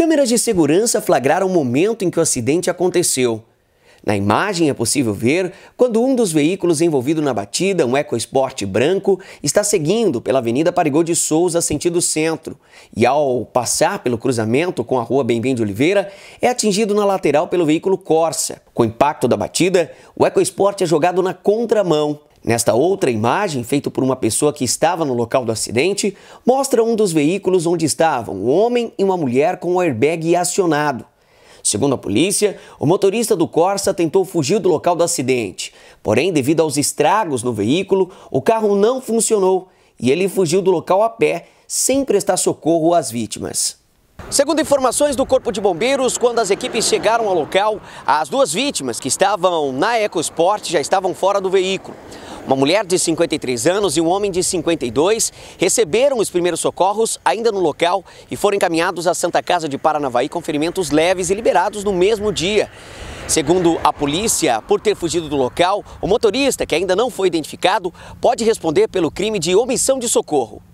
Câmeras de segurança flagraram o momento em que o acidente aconteceu. Na imagem é possível ver quando um dos veículos envolvido na batida, um EcoSport branco, está seguindo pela Avenida Parigô de Souza, sentido centro, e ao passar pelo cruzamento com a Rua Bem-Bem de Oliveira, é atingido na lateral pelo veículo Corsa. Com o impacto da batida, o EcoSport é jogado na contramão. Nesta outra imagem, feita por uma pessoa que estava no local do acidente, mostra um dos veículos onde estavam um homem e uma mulher com o um airbag acionado. Segundo a polícia, o motorista do Corsa tentou fugir do local do acidente. Porém, devido aos estragos no veículo, o carro não funcionou e ele fugiu do local a pé, sem prestar socorro às vítimas. Segundo informações do Corpo de Bombeiros, quando as equipes chegaram ao local, as duas vítimas que estavam na EcoSport já estavam fora do veículo. Uma mulher de 53 anos e um homem de 52 receberam os primeiros socorros ainda no local e foram encaminhados à Santa Casa de Paranavaí com ferimentos leves e liberados no mesmo dia. Segundo a polícia, por ter fugido do local, o motorista, que ainda não foi identificado, pode responder pelo crime de omissão de socorro.